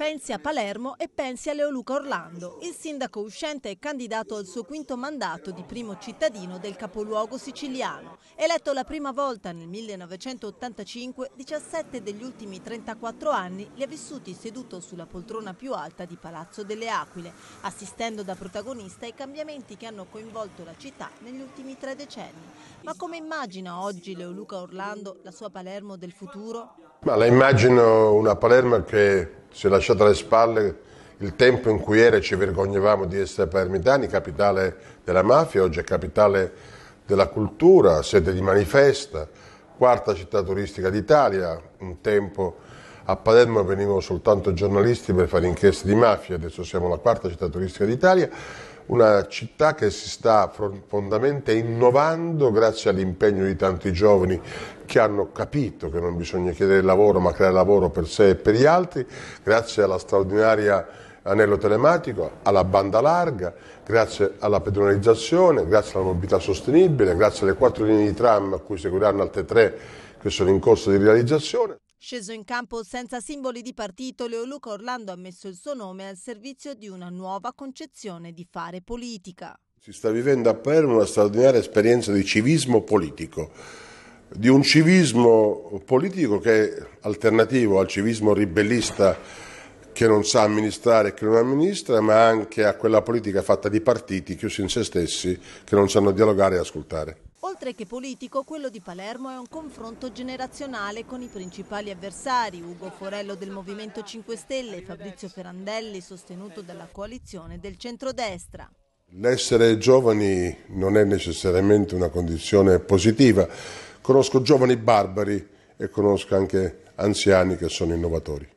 pensi a Palermo e pensi a Leo Luca Orlando, il sindaco uscente e candidato al suo quinto mandato di primo cittadino del capoluogo siciliano, eletto la prima volta nel 1985, 17 degli ultimi 34 anni li ha vissuti seduto sulla poltrona più alta di Palazzo delle Aquile, assistendo da protagonista ai cambiamenti che hanno coinvolto la città negli ultimi tre decenni. Ma come immagina oggi Leo Luca Orlando la sua Palermo del futuro? Ma la immagino una Palermo che si è lasciato alle spalle il tempo in cui era e ci vergognavamo di essere palermitani, capitale della mafia, oggi è capitale della cultura, sede di manifesta, quarta città turistica d'Italia, un tempo a Palermo venivano soltanto giornalisti per fare inchieste di mafia, adesso siamo la quarta città turistica d'Italia, una città che si sta profondamente innovando grazie all'impegno di tanti giovani che hanno capito che non bisogna chiedere lavoro ma creare lavoro per sé e per gli altri, grazie alla straordinaria anello telematico, alla banda larga, grazie alla pedonalizzazione, grazie alla mobilità sostenibile, grazie alle quattro linee di tram a cui seguiranno altre tre che sono in corso di realizzazione. Sceso in campo senza simboli di partito, Leo Luca Orlando ha messo il suo nome al servizio di una nuova concezione di fare politica. Si sta vivendo a Palermo una straordinaria esperienza di civismo politico, di un civismo politico che è alternativo al civismo ribellista che non sa amministrare e che non amministra, ma anche a quella politica fatta di partiti chiusi in se stessi che non sanno dialogare e ascoltare. Oltre che politico, quello di Palermo è un confronto generazionale con i principali avversari, Ugo Forello del Movimento 5 Stelle e Fabrizio Ferrandelli, sostenuto dalla coalizione del centrodestra. L'essere giovani non è necessariamente una condizione positiva. Conosco giovani barbari e conosco anche anziani che sono innovatori.